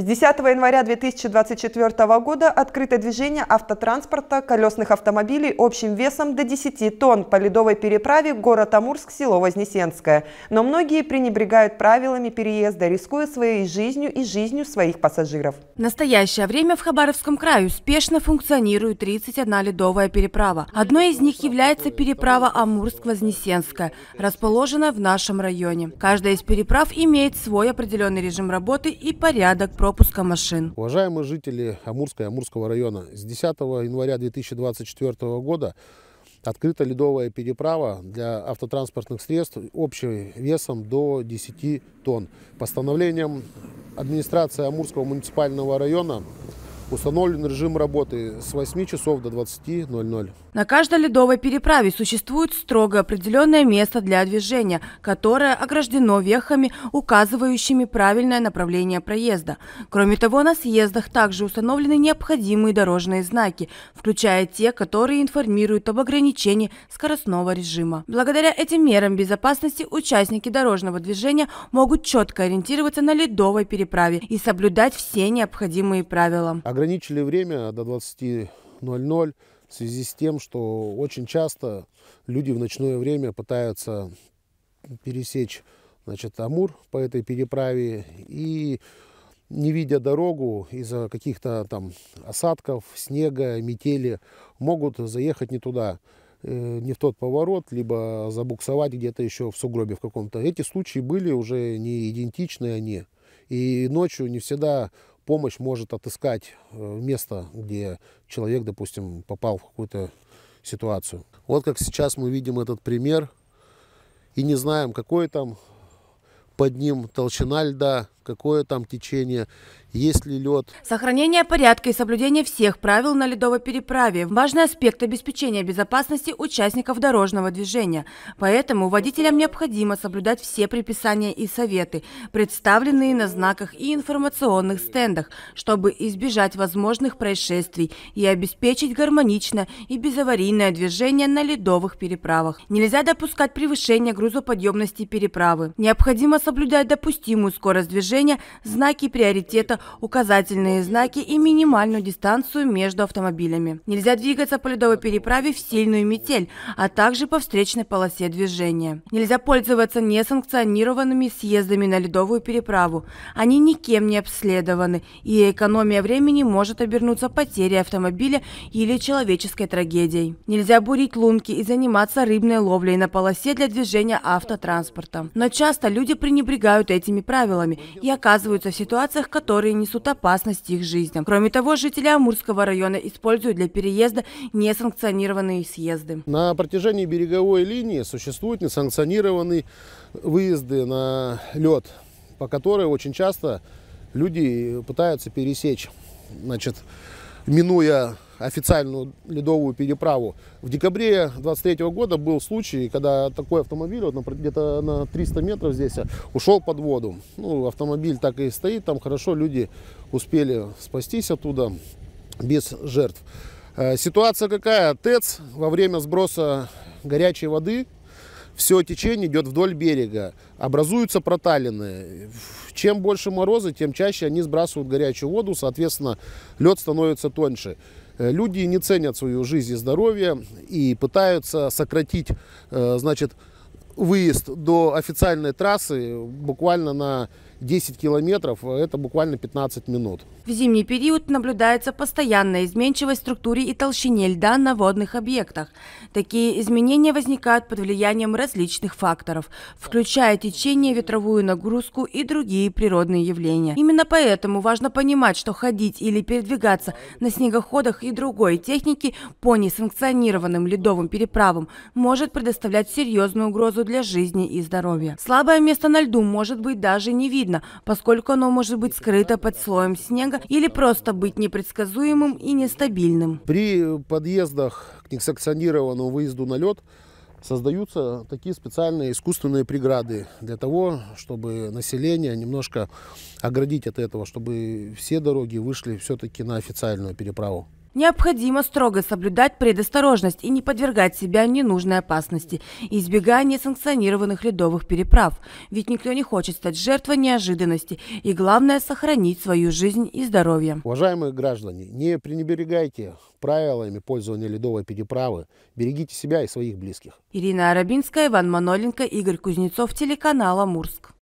С 10 января 2024 года открыто движение автотранспорта колесных автомобилей общим весом до 10 тонн по ледовой переправе город Амурск, село Вознесенское. Но многие пренебрегают правилами переезда, рискуя своей жизнью и жизнью своих пассажиров. В настоящее время в Хабаровском крае успешно функционирует 31 ледовая переправа. Одной из них является переправа Амурск-Вознесенская, расположенная в нашем районе. Каждая из переправ имеет свой определенный режим работы и порядок пропуска пропуска машин. Уважаемые жители Амурска и Амурского района, с 10 января 2024 года открыта ледовая переправа для автотранспортных средств общим весом до 10 тонн. Постановлением администрации Амурского муниципального района Установлен режим работы с 8 часов до 20.00. На каждой ледовой переправе существует строго определенное место для движения, которое ограждено вехами, указывающими правильное направление проезда. Кроме того, на съездах также установлены необходимые дорожные знаки, включая те, которые информируют об ограничении скоростного режима. Благодаря этим мерам безопасности участники дорожного движения могут четко ориентироваться на ледовой переправе и соблюдать все необходимые правила ограничили время до 20.00 в связи с тем, что очень часто люди в ночное время пытаются пересечь значит, Амур по этой переправе и не видя дорогу из-за каких-то там осадков, снега, метели, могут заехать не туда, э, не в тот поворот, либо забуксовать где-то еще в сугробе в каком-то. Эти случаи были уже не идентичны они. И ночью не всегда помощь может отыскать э, место, где человек, допустим, попал в какую-то ситуацию. Вот как сейчас мы видим этот пример и не знаем, какой там под ним толщина льда, какое там течение, есть ли лед. Сохранение порядка и соблюдение всех правил на ледовой переправе – важный аспект обеспечения безопасности участников дорожного движения. Поэтому водителям необходимо соблюдать все предписания и советы, представленные на знаках и информационных стендах, чтобы избежать возможных происшествий и обеспечить гармоничное и безаварийное движение на ледовых переправах. Нельзя допускать превышения грузоподъемности переправы. Необходимо соблюдать допустимую скорость движения движения, знаки приоритета, указательные знаки и минимальную дистанцию между автомобилями. Нельзя двигаться по ледовой переправе в сильную метель, а также по встречной полосе движения. Нельзя пользоваться несанкционированными съездами на ледовую переправу. Они никем не обследованы, и экономия времени может обернуться потерей автомобиля или человеческой трагедией. Нельзя бурить лунки и заниматься рыбной ловлей на полосе для движения автотранспорта. Но часто люди пренебрегают этими правилами и оказываются в ситуациях, которые несут опасность их жизням. Кроме того, жители Амурского района используют для переезда несанкционированные съезды. На протяжении береговой линии существуют несанкционированные выезды на лед, по которой очень часто люди пытаются пересечь значит, минуя официальную ледовую переправу. В декабре 23 года был случай, когда такой автомобиль, вот где-то на 300 метров здесь, а, ушел под воду. Ну, автомобиль так и стоит, там хорошо люди успели спастись оттуда без жертв. Э, ситуация какая? ТЭЦ во время сброса горячей воды все течение идет вдоль берега, образуются проталины. Чем больше морозы, тем чаще они сбрасывают горячую воду, соответственно, лед становится тоньше. Э, люди не ценят свою жизнь и здоровье и пытаются сократить, э, значит, выезд до официальной трассы буквально на 10 километров, э, это буквально 15 минут. В зимний период наблюдается постоянная изменчивость в структуре и толщине льда на водных объектах. Такие изменения возникают под влиянием различных факторов, включая течение, ветровую нагрузку и другие природные явления. Именно поэтому важно понимать, что ходить или передвигаться на снегоходах и другой технике по несанкционированным ледовым переправам может предоставлять серьезную угрозу для жизни и здоровья. Слабое место на льду может быть даже не видно, видно, поскольку оно может быть скрыто под слоем снега или просто быть непредсказуемым и нестабильным. При подъездах к несанкционированному выезду на лед создаются такие специальные искусственные преграды для того, чтобы население немножко оградить от этого, чтобы все дороги вышли все-таки на официальную переправу. Необходимо строго соблюдать предосторожность и не подвергать себя ненужной опасности, избегая несанкционированных ледовых переправ, ведь никто не хочет стать жертвой неожиданности и главное сохранить свою жизнь и здоровье. Уважаемые граждане, не пренебрегайте правилами пользования ледовой переправы, берегите себя и своих близких. Ирина Арабинская, Иван Маноленко, Игорь Кузнецов, телеканал «Амурск».